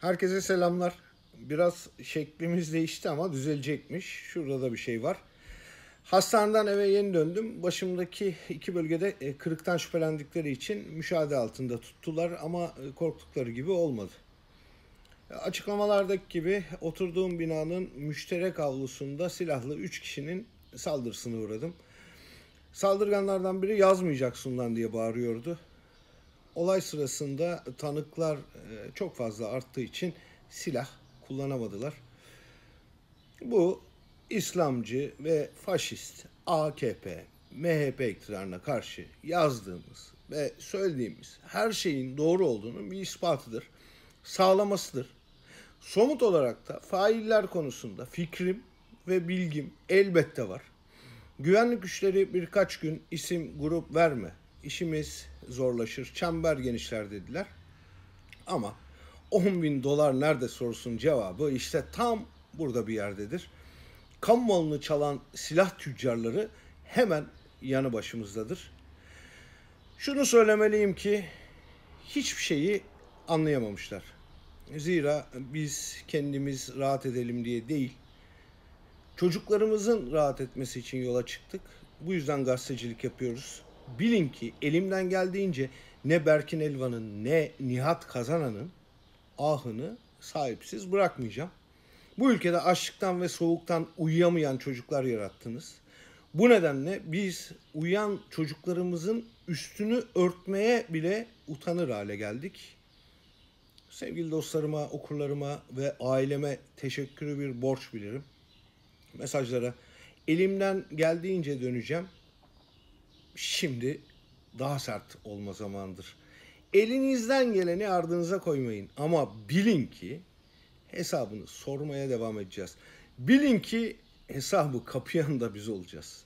Herkese selamlar. Biraz şeklimiz değişti ama düzelecekmiş. Şurada da bir şey var. Hastaneden eve yeni döndüm. Başımdaki iki bölgede e, kırıktan şüphelendikleri için müşahede altında tuttular ama e, korktukları gibi olmadı. Açıklamalardaki gibi oturduğum binanın müşterek avlusunda silahlı 3 kişinin saldırısına uğradım. Saldırganlardan biri yazmayacaksın lan diye bağırıyordu. Olay sırasında tanıklar e, çok fazla arttığı için silah kullanamadılar. Bu İslamcı ve faşist AKP, MHP iktidarına karşı yazdığımız ve söylediğimiz her şeyin doğru olduğunun bir ispatıdır. Sağlamasıdır. Somut olarak da failler konusunda fikrim ve bilgim elbette var. Güvenlik güçleri birkaç gün isim grup verme işimiz zorlaşır, çember genişler dediler. Ama 10 bin dolar nerede sorusun cevabı işte tam burada bir yerdedir. Kamu malını çalan silah tüccarları hemen yanı başımızdadır. Şunu söylemeliyim ki hiçbir şeyi anlayamamışlar. Zira biz kendimiz rahat edelim diye değil, çocuklarımızın rahat etmesi için yola çıktık. Bu yüzden gazetecilik yapıyoruz bilin ki elimden geldiğince ne Berkin Elvan'ın ne Nihat Kazanan'ın ahını sahipsiz bırakmayacağım. Bu ülkede açlıktan ve soğuktan uyuyamayan çocuklar yarattınız. Bu nedenle biz uyuyan çocuklarımızın üstünü örtmeye bile utanır hale geldik. Sevgili dostlarıma, okurlarıma ve aileme teşekkürü bir borç bilirim. Mesajlara elimden geldiğince döneceğim. Şimdi daha sert olma zamandır. Elinizden geleni ardınıza koymayın. Ama bilin ki hesabını sormaya devam edeceğiz. Bilin ki hesabı kapayan da biz olacağız.